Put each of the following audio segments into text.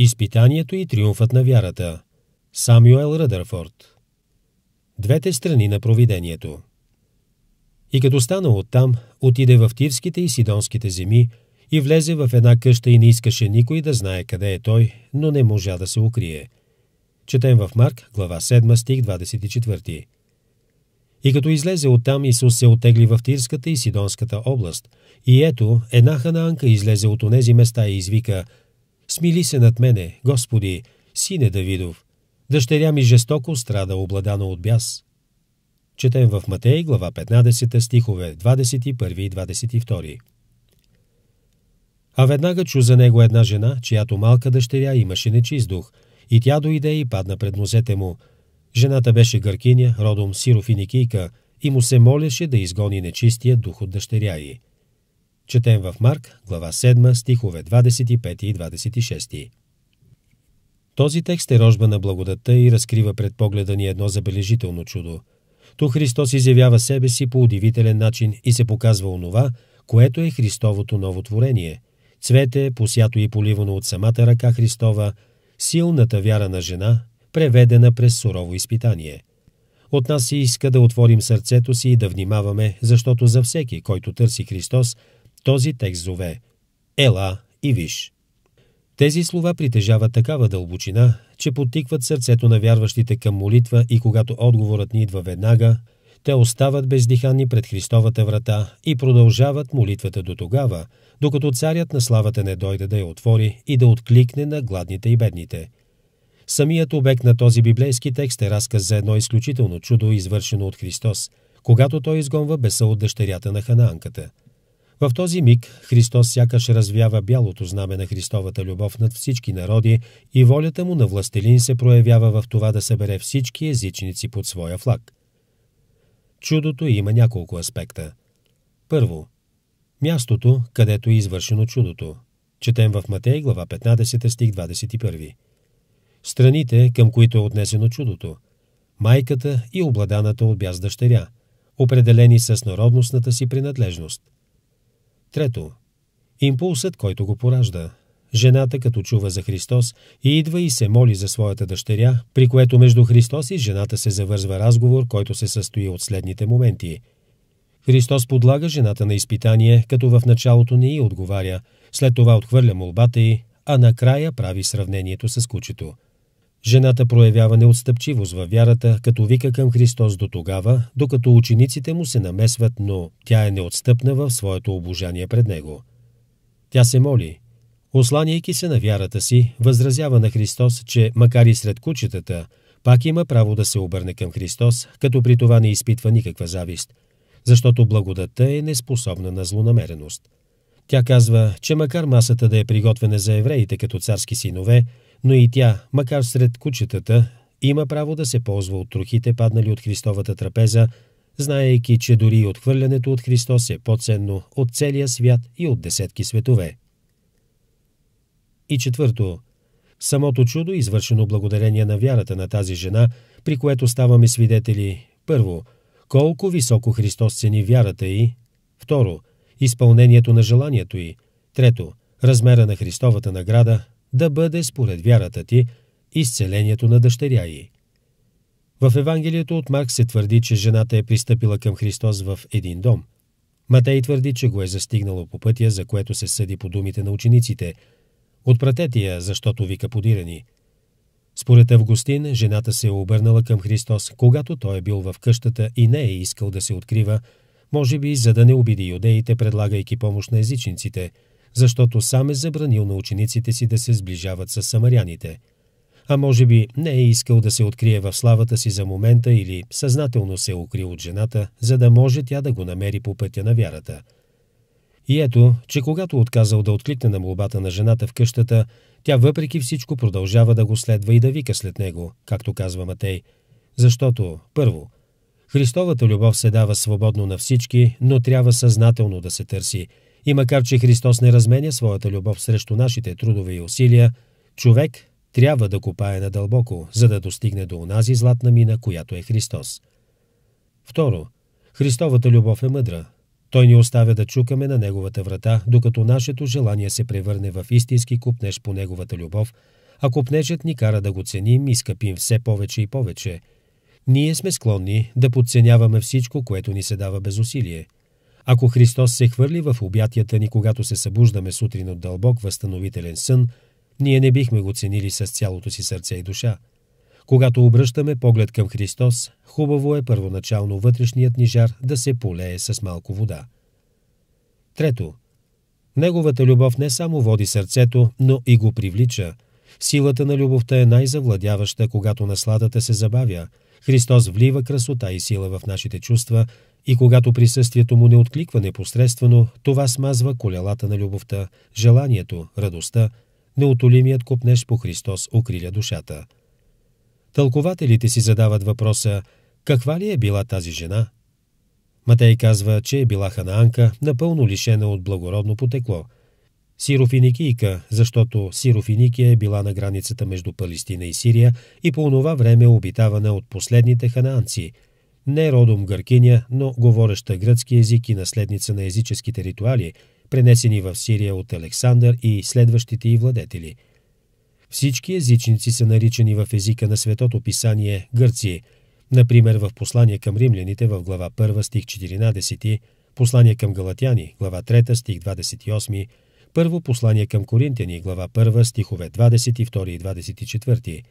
Изпитанието и триумфът на вярата. Самюел Ръдърфорд. Двете страни на провидението. И като стана оттам, отиде в Тирските и Сидонските земи и влезе в една къща и не искаше никой да знае къде е той, но не можа да се укрие. Четем в Марк, глава 7, стих 24. И като излезе оттам, Исус се отегли в Тирската и Сидонската област. И ето, една ханаанка излезе от онези места и извика – Смили се над мене, Господи, сине Давидов. Дъщеря ми жестоко страда, обладана от бяс. Четем в Матей, глава 15, стихове 21 и 22. А веднага чу за него една жена, чиято малка дъщеря имаше нечист дух, и тя дойде и падна пред нозете му. Жената беше гъркиня, родом сирофиникийка, и му се молеше да изгони нечистия дух от дъщеря й. Четем в Марк, глава 7, стихове 25 и 26. Този текст е рожба на благодата и разкрива пред погледа ни едно забележително чудо. Ту Христос изявява себе си по удивителен начин и се показва онова, което е Христовото ново творение. Цвете, посято и поливано от самата ръка Христова, силната вяра на жена, преведена през сурово изпитание. От нас се иска да отворим сърцето си и да внимаваме, защото за всеки, който търси Христос, този текст зове «Ела и виж». Тези слова притежават такава дълбочина, че потикват сърцето на вярващите към молитва и когато отговорът ни идва веднага, те остават бездихани пред Христовата врата и продължават молитвата до тогава, докато царят на славата не дойде да я отвори и да откликне на гладните и бедните. Самият обект на този библейски текст е разказ за едно изключително чудо, извършено от Христос, когато той изгонва беса от дъщерята на ханаанката – в този миг Христос сякаш развява бялото знаме на Христовата любов над всички народи и волята му на властелин се проявява в това да събере всички езичници под своя флаг. Чудото има няколко аспекта. Първо, мястото, където е извършено чудото. Четем в Матей, глава 15, стих 21. Страните, към които е отнесено чудото. Майката и обладаната от бяз дъщеря, определени с народностната си принадлежност – Трето. Импулсът, който го поражда. Жената, като чува за Христос, и идва и се моли за своята дъщеря, при което между Христос и жената се завързва разговор, който се състои от следните моменти. Христос подлага жената на изпитание, като в началото не й отговаря, след това отхвърля молбата й, а накрая прави сравнението с кучето – Жената проявява неотстъпчивост във вярата, като вика към Христос до тогава, докато учениците му се намесват, но тя е неотстъпна в своето обожание пред него. Тя се моли. Осланяйки се на вярата си, възразява на Христос, че макар и сред кучетата, пак има право да се обърне към Христос, като при това не изпитва никаква завист, защото благодата е неспособна на злонамереност. Тя казва, че макар масата да е приготвена за евреите като царски синове, но и тя, макар сред кучетата, има право да се ползва от трохите, паднали от Христовата трапеза, знаейки, че дори и отхвърлянето от Христос е по-ценно от целия свят и от десетки светове. И четвърто, самото чудо, извършено благодарение на вярата на тази жена, при което ставаме свидетели, първо, колко високо Христос цени вярата й, второ, изпълнението на желанието й, трето, размера на Христовата награда, да бъде според вярата ти изцелението на дъщеря й. В Евангелието от Марк се твърди, че жената е пристъпила към Христос в един дом. Матей твърди, че го е застигнало по пътя, за което се съди по думите на учениците. Отпратете я, защото вика подирани. Според Августин, жената се е обърнала към Христос, когато той е бил в къщата и не е искал да се открива, може би за да не обиди юдеите, предлагайки помощ на езичниците – защото сам е забранил на учениците си да се сближават с самаряните. А може би не е искал да се открие в славата си за момента или съзнателно се е укрил от жената, за да може тя да го намери по пътя на вярата. И ето, че когато отказал да откликне на молбата на жената в къщата, тя въпреки всичко продължава да го следва и да вика след него, както казва Матей. Защото, първо, Христовата любов се дава свободно на всички, но трябва съзнателно да се търси – и макар, че Христос не разменя своята любов срещу нашите трудове и усилия, човек трябва да копае надълбоко, за да достигне до онази златна мина, която е Христос. Второ, Христовата любов е мъдра. Той ни оставя да чукаме на Неговата врата, докато нашето желание се превърне в истински купнеж по Неговата любов, а купнежът ни кара да го ценим и скъпим все повече и повече. Ние сме склонни да подценяваме всичко, което ни се дава без усилие – ако Христос се хвърли в обятията ни, когато се събуждаме сутрин от дълбок възстановителен сън, ние не бихме го ценили с цялото си сърце и душа. Когато обръщаме поглед към Христос, хубаво е първоначално вътрешният ни жар да се полее с малко вода. Трето. Неговата любов не само води сърцето, но и го привлича. Силата на любовта е най-завладяваща, когато насладата се забавя. Христос влива красота и сила в нашите чувства – и когато присъствието му не откликва непосредствено, това смазва колелата на любовта, желанието, радостта, неотолимият копнеж по Христос укриля душата. Тълкователите си задават въпроса «Каква ли е била тази жена?» Матей казва, че е била ханаанка, напълно лишена от благородно потекло. Сирофиникийка, защото Сирофиникия е била на границата между Палестина и Сирия и по онова време обитавана от последните ханаанци – не родом гъркиня, но говореща гръцки език и наследница на езическите ритуали, пренесени в Сирия от Александър и следващите и владетели. Всички езичници са наричани в езика на Светото писание гърци, например в послание към римляните в глава 1 стих 14, послание към галатяни, глава 3 стих 28, първо послание към коринтяни, глава 1 стихове 22 и 24,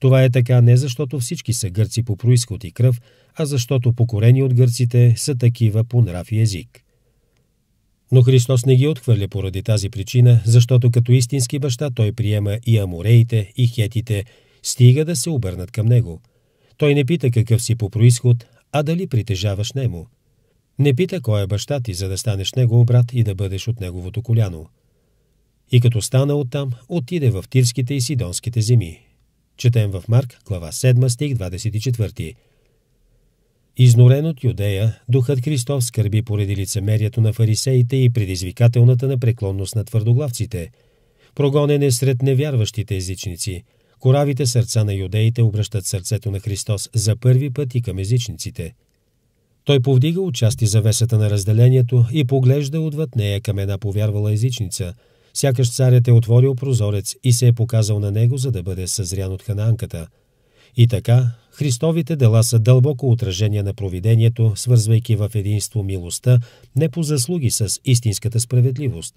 това е така не защото всички са гърци по происход и кръв, а защото покорени от гърците са такива по нрав и език. Но Христос не ги отхвърля поради тази причина, защото като истински баща той приема и амореите, и хетите, стига да се обърнат към него. Той не пита какъв си по происход, а дали притежаваш нему. Не пита кой е баща ти, за да станеш негов брат и да бъдеш от неговото коляно. И като стана оттам, отиде в тирските и сидонските земи, Четем в Марк, глава 7, стих 24. Изнорен от Юдея, духът Христов скърби поради лицемерието на фарисеите и предизвикателната непреклонност на твърдоглавците. Прогонен е сред невярващите езичници. Коравите сърца на юдеите обръщат сърцето на Христос за първи път и към езичниците. Той повдига участи завесата на разделението и поглежда отвъд нея към една повярвала езичница – Сякаш царят е отворил прозорец и се е показал на него, за да бъде съзрян от хананката. И така, Христовите дела са дълбоко отражение на провидението, свързвайки в единство милостта, не по заслуги с истинската справедливост.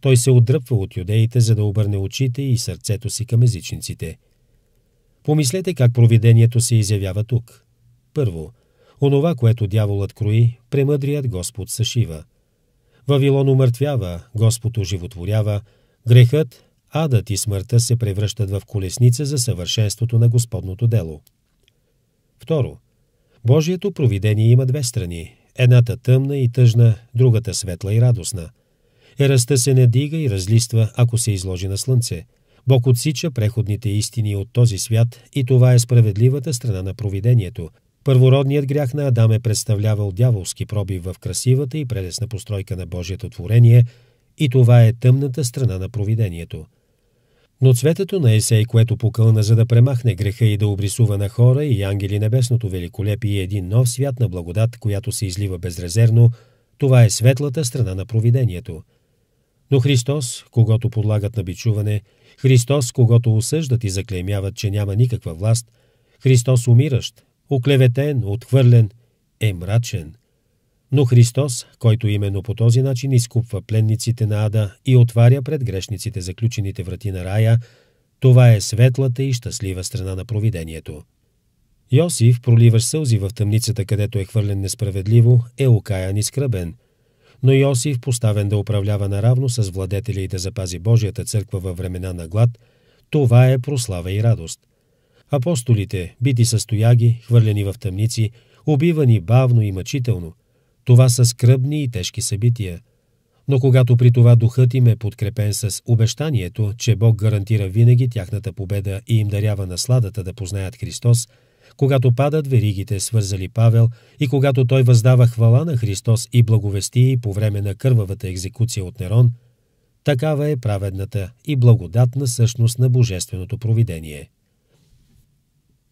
Той се отдръпва от юдеите, за да обърне очите и сърцето си към езичниците. Помислете как провидението се изявява тук. Първо, онова, което дяволът крои, премъдрият Господ съшива. Вавилон умъртвява, Господ оживотворява, грехът, адът и смъртта се превръщат в колесница за съвършенството на Господното дело. Второ, Божието провидение има две страни – едната тъмна и тъжна, другата светла и радостна. Еръста се не дига и разлиства, ако се изложи на слънце. Бог отсича преходните истини от този свят и това е справедливата страна на провидението – Първородният грях на Адам е представлявал дяволски пробив в красивата и прелесна постройка на Божието творение и това е тъмната страна на провидението. Но цветето на Есей, което покълна за да премахне греха и да обрисува на хора и ангели небесното великолепие един нов свят на благодат, която се излива безрезервно, това е светлата страна на провидението. Но Христос, когато подлагат на бичуване, Христос, когато осъждат и заклеймяват, че няма никаква власт, Христос умиращ, оклеветен, отхвърлен, е мрачен. Но Христос, който именно по този начин изкупва пленниците на ада и отваря пред грешниците заключените врати на рая, това е светлата и щастлива страна на провидението. Йосиф, проливаш сълзи в тъмницата, където е хвърлен несправедливо, е окаян и скръбен. Но Йосиф, поставен да управлява наравно с владетеля и да запази Божията църква във времена на глад, това е прослава и радост. Апостолите, бити с тояги, хвърлени в тъмници, убивани бавно и мъчително. Това са скръбни и тежки събития. Но когато при това духът им е подкрепен с обещанието, че Бог гарантира винаги тяхната победа и им дарява насладата да познаят Христос, когато падат веригите, свързали Павел, и когато той въздава хвала на Христос и благовести по време на кървавата екзекуция от Нерон, такава е праведната и благодатна същност на Божественото провидение.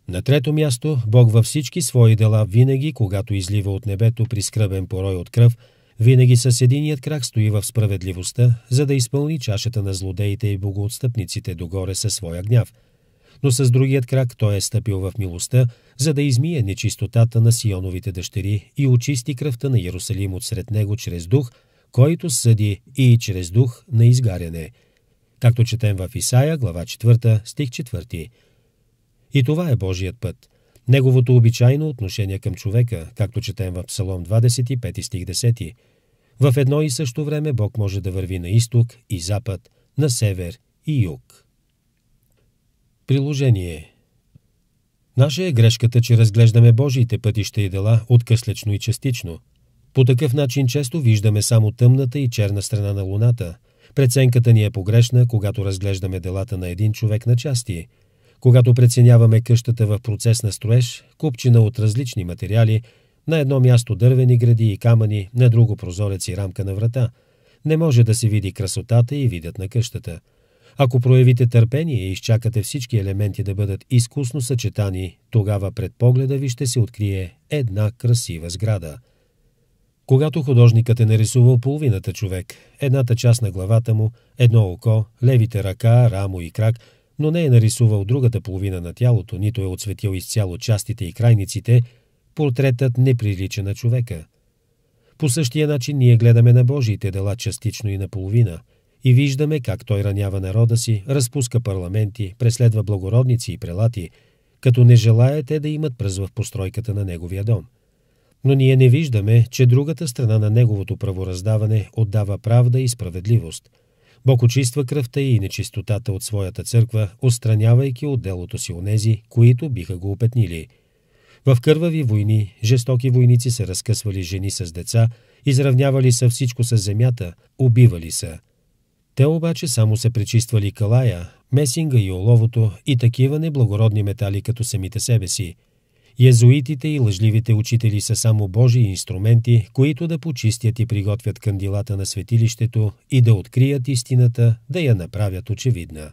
На трето място, Бог във всички свои дела винаги, когато излива от небето при скръбен порой от кръв, винаги с единият крак стои в справедливостта, за да изпълни чашата на злодеите и богоотстъпниците догоре със своя гняв. Но с другият крак той е стъпил в милостта, за да измие нечистотата на сионовите дъщери и очисти кръвта на Иерусалим от сред него чрез дух, който съди и чрез дух на изгаряне. Както четем в Исаия, глава 4, стих 4. И това е Божият път. Неговото обичайно отношение към човека, както четем в Псалом 25 стих 10. В едно и също време Бог може да върви на изток и запад, на север и юг. Приложение Наша е грешката, че разглеждаме Божиите пътища и дела откъслечно и частично. По такъв начин често виждаме само тъмната и черна страна на Луната. Преценката ни е погрешна, когато разглеждаме делата на един човек на части – когато преценяваме къщата в процес на строеж, купчина от различни материали, на едно място дървени гради и камъни, на друго прозорец и рамка на врата, не може да се види красотата и видът на къщата. Ако проявите търпение и изчакате всички елементи да бъдат изкусно съчетани, тогава пред погледа ви ще се открие една красива сграда. Когато художникът е нарисувал половината човек, едната част на главата му, едно око, левите ръка, рамо и крак – но не е нарисувал другата половина на тялото, нито е отсветил изцяло частите и крайниците, портретът не прилича на човека. По същия начин ние гледаме на Божиите дела частично и наполовина и виждаме как той ранява народа си, разпуска парламенти, преследва благородници и прелати, като не желая те да имат пръз в постройката на неговия дом. Но ние не виждаме, че другата страна на неговото правораздаване отдава правда и справедливост – Бог очиства кръвта и нечистотата от своята църква, отстранявайки от делото си онези, които биха го опетнили. В кървави войни жестоки войници са разкъсвали жени с деца, изравнявали са всичко с земята, убивали са. Те обаче само са пречиствали калая, месинга и оловото и такива неблагородни метали като самите себе си – Езуитите и лъжливите учители са само Божии инструменти, които да почистят и приготвят кандилата на светилището и да открият истината, да я направят очевидна.